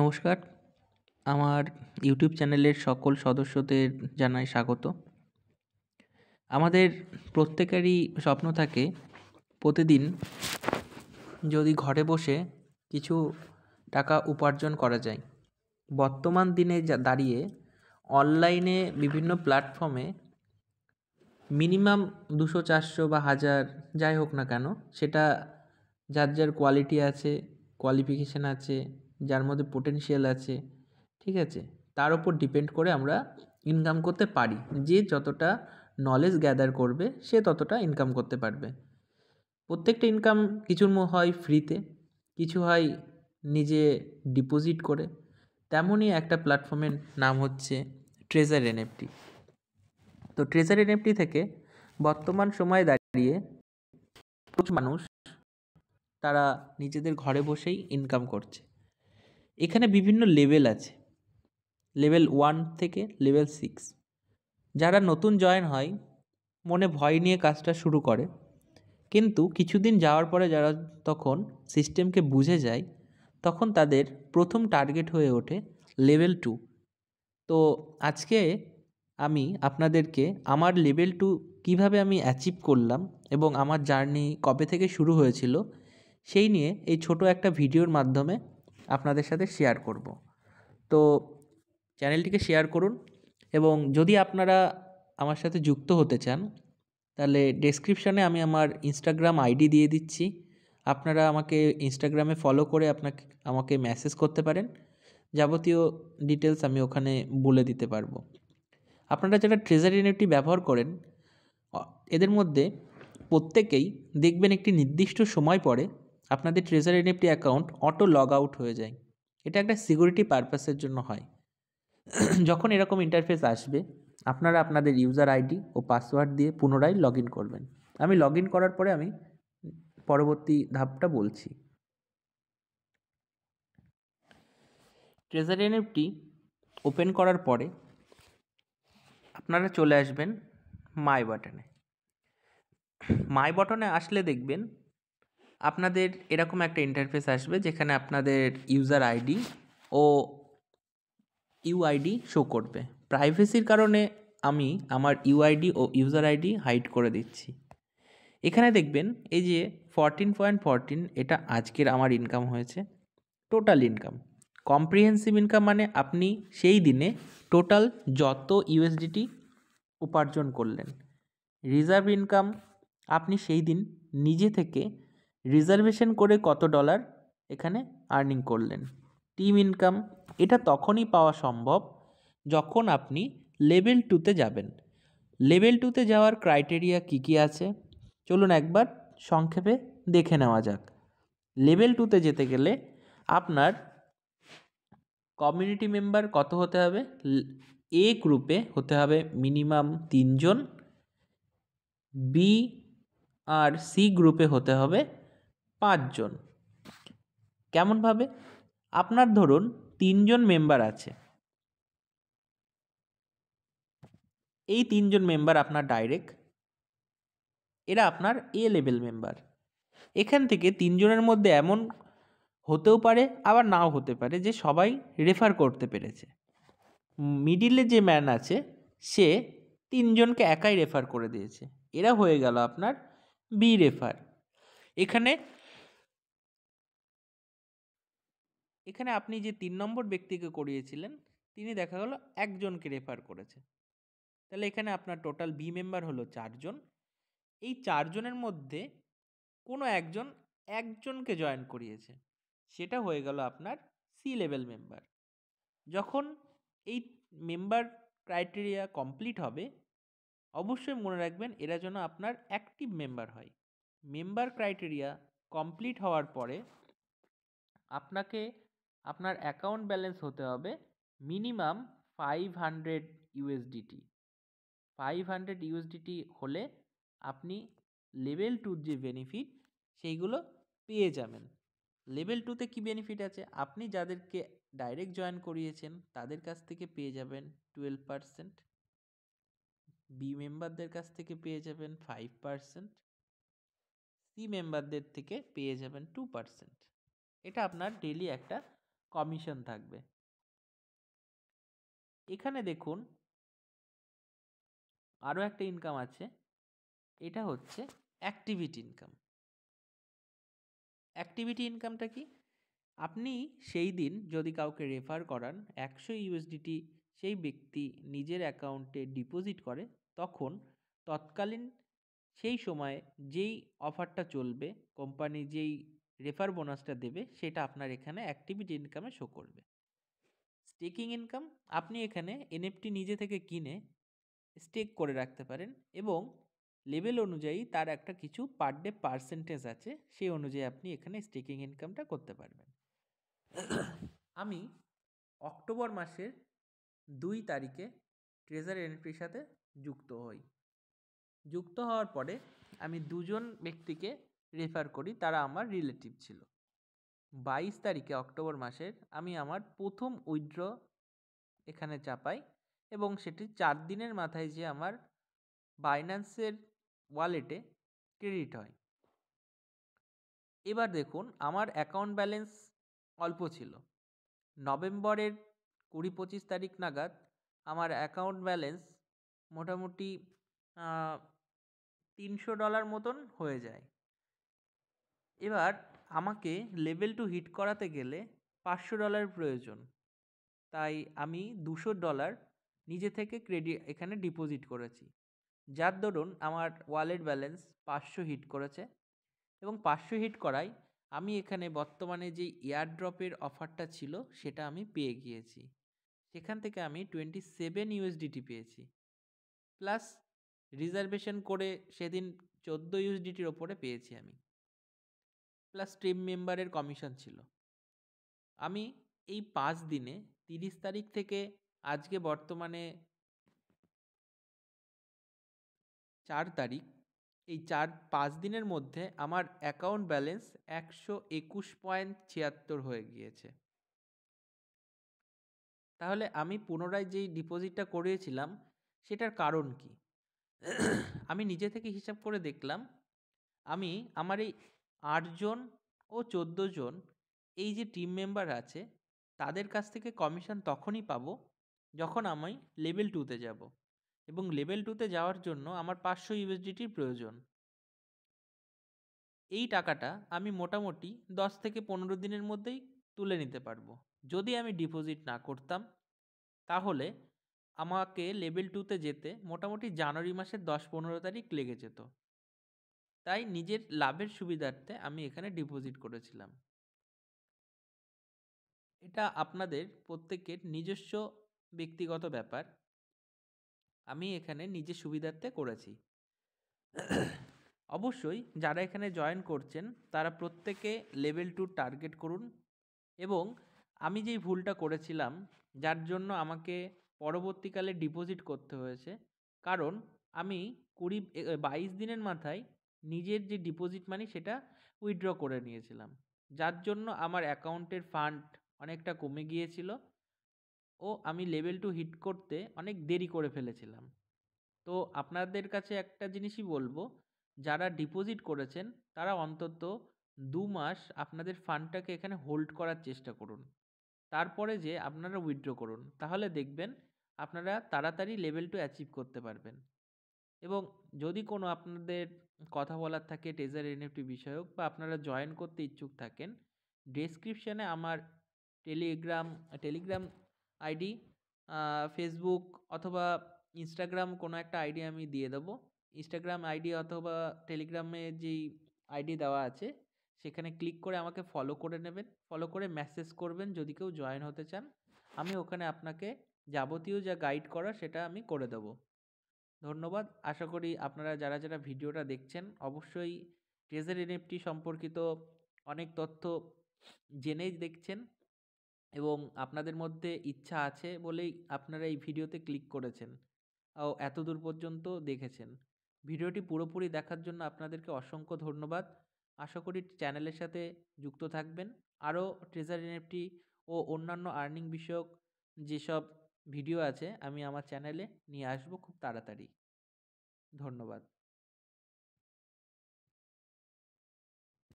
নমস্কার আমার ইউটিউব চ্যানেলের সকল সদস্যদের জানাই স্বাগত আমাদের প্রত্যেকেরই স্বপ্ন থাকে প্রতিদিন যদি ঘরে বসে কিছু টাকা উপার্জন করা যায় বর্তমান দিনে দাঁড়িয়ে অনলাইনে বিভিন্ন প্ল্যাটফর্মে মিনিমাম দুশো চারশো বা হাজার যাই হোক না কেন সেটা যার যার কোয়ালিটি আছে কোয়ালিফিকেশান আছে যার মধ্যে পোটেনশিয়াল আছে ঠিক আছে তার ওপর ডিপেন্ড করে আমরা ইনকাম করতে পারি যে যতটা নলেজ গ্যাদার করবে সে ততটা ইনকাম করতে পারবে প্রত্যেকটা ইনকাম কিছুর হয় ফ্রিতে কিছু হয় নিজে ডিপোজিট করে তেমনই একটা প্ল্যাটফর্মের নাম হচ্ছে ট্রেজার এনএফটি তো ট্রেজার এনএফটি থেকে বর্তমান সময়ে দাঁড়িয়ে প্রচুর মানুষ তারা নিজেদের ঘরে বসেই ইনকাম করছে এখানে বিভিন্ন লেভেল আছে লেভেল ওয়ান থেকে লেভেল সিক্স যারা নতুন জয়েন হয় মনে ভয় নিয়ে কাজটা শুরু করে কিন্তু কিছুদিন যাওয়ার পরে যারা তখন সিস্টেমকে বুঝে যায় তখন তাদের প্রথম টার্গেট হয়ে ওঠে লেভেল টু তো আজকে আমি আপনাদেরকে আমার লেভেল টু কীভাবে আমি অ্যাচিভ করলাম এবং আমার জার্নি কবে থেকে শুরু হয়েছিল সেই নিয়ে এই ছোট একটা ভিডিওর মাধ্যমে আপনাদের সাথে শেয়ার করব তো চ্যানেলটিকে শেয়ার করুন এবং যদি আপনারা আমার সাথে যুক্ত হতে চান তাহলে ডেসক্রিপশানে আমি আমার ইনস্টাগ্রাম আইডি দিয়ে দিচ্ছি আপনারা আমাকে ইনস্টাগ্রামে ফলো করে আপনাকে আমাকে মেসেজ করতে পারেন যাবতীয় ডিটেলস আমি ওখানে বলে দিতে পারবো আপনারা যারা ট্রেজারি এনএফটি ব্যবহার করেন এদের মধ্যে প্রত্যেকেই দেখবেন একটি নির্দিষ্ট সময় পরে আপনাদের treasure NFT account auto log out হয়ে যায় এটা একটা সিকিউরিটি পারপাসের জন্য হয় যখন এরকম ইন্টারফেস আসবে আপনারা আপনাদের ইউজার আইডি ও পাসওয়ার্ড দিয়ে পুনরায় লগ করবেন আমি লগ করার পরে আমি পরবর্তী ধাপটা বলছি ট্রেজার এনএফটি ওপেন করার পরে আপনারা চলে আসবেন মাই বাটনে মাই বাটনে আসলে দেখবেন আপনাদের এরকম একটা ইন্টারফেস আসবে যেখানে আপনাদের ইউজার আইডি ও ইউআইডি শো করবে প্রাইভেসির কারণে আমি আমার ইউআইডি ও ইউজার আইডি হাইড করে দিচ্ছি এখানে দেখবেন এই যে ফরটিন পয়েন্ট ফরটিন এটা আজকের আমার ইনকাম হয়েছে টোটাল ইনকাম কম্প্রিহেন্সিভ ইনকাম মানে আপনি সেই দিনে টোটাল যত ইউএসডিটি উপার্জন করলেন রিজার্ভ ইনকাম আপনি সেই দিন নিজে থেকে রিজার্ভেশন করে কত ডলার এখানে আর্নিং করলেন টিম ইনকাম এটা তখনই পাওয়া সম্ভব যখন আপনি লেভেল টুতে যাবেন লেভেল টুতে যাওয়ার ক্রাইটেরিয়া কী কী আছে চলুন একবার সংক্ষেপে দেখে নেওয়া যাক লেভেল টুতে যেতে গেলে আপনার কমিউনিটি মেম্বার কত হতে হবে এ গ্রুপে হতে হবে মিনিমাম তিনজন বি আর সি গ্রুপে হতে হবে পাঁচজন কেমনভাবে আপনার ধরুন তিনজন মেম্বার আছে এই তিনজন মেম্বার আপনার ডাইরেক্ট এরা আপনার এ লেভেল মেম্বার এখান থেকে তিনজনের মধ্যে এমন হতেও পারে আবার নাও হতে পারে যে সবাই রেফার করতে পেরেছে মিডিলে যে ম্যান আছে সে তিনজনকে একাই রেফার করে দিয়েছে এরা হয়ে গেল আপনার বি রেফার এখানে এখানে আপনি যে তিন নম্বর ব্যক্তিকে করিয়েছিলেন তিনি দেখা গেল একজনকে রেফার করেছে তাহলে এখানে আপনার টোটাল বি মেম্বার হলো চারজন এই চারজনের মধ্যে কোনো একজন একজনকে জয়েন করিয়েছে সেটা হয়ে গেল আপনার সি লেভেল মেম্বার যখন এই মেম্বার ক্রাইটেরিয়া কমপ্লিট হবে অবশ্যই মনে রাখবেন এরা যেন আপনার অ্যাক্টিভ মেম্বার হয় মেম্বার ক্রাইটেরিয়া কমপ্লিট হওয়ার পরে আপনাকে আপনার অ্যাকাউন্ট ব্যালেন্স হতে হবে minimum five hundred USDT five hundred USDT হলে আপনি লেভেল টুর যে বেনিফিট সেইগুলো পেয়ে যাবেন লেভেল টুতে কী বেনিফিট আছে আপনি যাদেরকে ডাইরেক্ট জয়েন করিয়েছেন তাদের কাছ থেকে পেয়ে যাবেন টুয়েলভ পারসেন্ট বি মেম্বারদের কাছ থেকে পেয়ে যাবেন ফাইভ পারসেন্ট সি মেম্বারদের থেকে পেয়ে যাবেন টু পারসেন্ট এটা আপনার ডেলি একটা কমিশন থাকবে এখানে দেখুন আরও একটা ইনকাম আছে এটা হচ্ছে অ্যাক্টিভিটি ইনকাম অ্যাক্টিভিটি ইনকামটা কি আপনি সেই দিন যদি কাউকে রেফার করান একশো ইউএসডিটি সেই ব্যক্তি নিজের অ্যাকাউন্টে ডিপোজিট করে তখন তৎকালীন সেই সময়ে যেই অফারটা চলবে কোম্পানি যেই রেফার বোনাসটা দেবে সেটা আপনার এখানে অ্যাক্টিভিটি ইনকামে শো করবে স্টেকিং ইনকাম আপনি এখানে এনএফটি নিজে থেকে কিনে স্টেক করে রাখতে পারেন এবং লেভেল অনুযায়ী তার একটা কিছু পার ডে পার্সেন্টেজ আছে সেই অনুযায়ী আপনি এখানে স্টেকিং ইনকামটা করতে পারবেন আমি অক্টোবর মাসের দুই তারিখে ট্রেজার এনএফটির সাথে যুক্ত হই যুক্ত হওয়ার পরে আমি দুজন ব্যক্তিকে রেফার করি তারা আমার রিলেটিভ ছিল বাইশ তারিখে অক্টোবর মাসের আমি আমার প্রথম উইড্র এখানে চাপাই এবং সেটি চার দিনের মাথায় যে আমার বাইন্যান্সের ওয়ালেটে ক্রেডিট হয় এবার দেখুন আমার অ্যাকাউন্ট ব্যালেন্স অল্প ছিল নভেম্বরের কুড়ি পঁচিশ তারিখ নাগাদ আমার অ্যাকাউন্ট ব্যালেন্স মোটামুটি তিনশো ডলার মতন হয়ে যায় এবার আমাকে লেভেল টু হিট করাতে গেলে পাঁচশো ডলার প্রয়োজন তাই আমি দুশো ডলার নিজে থেকে ক্রেডিট এখানে ডিপোজিট করেছি যার দরুন আমার ওয়ালেট ব্যালেন্স পাঁচশো হিট করেছে এবং পাঁচশো হিট করায় আমি এখানে বর্তমানে যে ড্রপের অফারটা ছিল সেটা আমি পেয়ে গিয়েছি সেখান থেকে আমি টোয়েন্টি সেভেন ইউএসডিটি পেয়েছি প্লাস রিজার্ভেশন করে সেদিন চোদ্দো ইউএসডিটির ওপরে পেয়েছি আমি প্লাস টিম মেম্বারের কমিশন ছিল আমি এই পাঁচ দিনে তিরিশ তারিখ থেকে আজকে বর্তমানে চার তারিখ এই চার পাঁচ দিনের মধ্যে আমার অ্যাকাউন্ট ব্যালেন্স একশো একুশ পয়েন্ট ছিয়াত্তর হয়ে গিয়েছে তাহলে আমি পুনরায় যেই ডিপোজিটটা করিয়েছিলাম সেটার কারণ কি আমি নিজে থেকে হিসাব করে দেখলাম আমি আমার এই আটজন ও জন এই যে টিম মেম্বার আছে তাদের কাছ থেকে কমিশন তখনই পাবো যখন আমি লেভেল টুতে যাব এবং লেভেল টুতে যাওয়ার জন্য আমার পাঁচশো ইউএসডিটির প্রয়োজন এই টাকাটা আমি মোটামুটি দশ থেকে পনেরো দিনের মধ্যেই তুলে নিতে পারবো যদি আমি ডিপোজিট না করতাম তাহলে আমাকে লেভেল টুতে যেতে মোটামুটি জানুয়ারি মাসের দশ পনেরো তারিখ লেগে যেত তাই নিজের লাভের সুবিধার্থে আমি এখানে ডিপোজিট করেছিলাম এটা আপনাদের প্রত্যেকের নিজস্ব ব্যক্তিগত ব্যাপার আমি এখানে নিজের সুবিধার্থে করেছি অবশ্যই যারা এখানে জয়েন করছেন তারা প্রত্যেকে লেভেল টু টার্গেট করুন এবং আমি যেই ভুলটা করেছিলাম যার জন্য আমাকে পরবর্তীকালে ডিপোজিট করতে হয়েছে কারণ আমি কুড়ি বাইশ দিনের মাথায় নিজের যে ডিপোজিট মানি সেটা উইথড্র করে নিয়েছিলাম যার জন্য আমার অ্যাকাউন্টের ফান্ড অনেকটা কমে গিয়েছিল ও আমি লেভেল টু হিট করতে অনেক দেরি করে ফেলেছিলাম তো আপনাদের কাছে একটা জিনিসই বলবো যারা ডিপোজিট করেছেন তারা অন্তত দু মাস আপনাদের ফান্ডটাকে এখানে হোল্ড করার চেষ্টা করুন তারপরে যে আপনারা উইথড্র করুন তাহলে দেখবেন আপনারা তাড়াতাড়ি লেভেল টু অ্যাচিভ করতে পারবেন এবং যদি কোনো আপনাদের কথা বলার থাকে ট্রেজার এনএফটি বিষয়ক বা আপনারা জয়েন করতে ইচ্ছুক থাকেন ডেসক্রিপশানে আমার টেলিগ্রাম টেলিগ্রাম আইডি ফেসবুক অথবা ইনস্টাগ্রাম কোনো একটা আইডি আমি দিয়ে দেবো ইনস্টাগ্রাম আইডি অথবা টেলিগ্রামে যেই আইডি দেওয়া আছে সেখানে ক্লিক করে আমাকে ফলো করে নেবেন ফলো করে মেসেজ করবেন যদি কেউ জয়েন হতে চান আমি ওখানে আপনাকে যাবতীয় যা গাইড করা সেটা আমি করে দেবো ধন্যবাদ আশা করি আপনারা যারা যারা ভিডিওটা দেখছেন অবশ্যই ট্রেজার এনএফটি সম্পর্কিত অনেক তথ্য জেনেই দেখছেন এবং আপনাদের মধ্যে ইচ্ছা আছে বলেই আপনারা এই ভিডিওতে ক্লিক করেছেন ও এত দূর পর্যন্ত দেখেছেন ভিডিওটি পুরোপুরি দেখার জন্য আপনাদেরকে অসংখ্য ধন্যবাদ আশা করি চ্যানেলের সাথে যুক্ত থাকবেন আরও ট্রেজার এনএফটি ও অন্যান্য আর্নিং বিষয়ক যেসব ভিডিও আছে আমি আমার চ্যানেলে নিয়ে আসবো খুব তাড়াতাড়ি ধন্যবাদ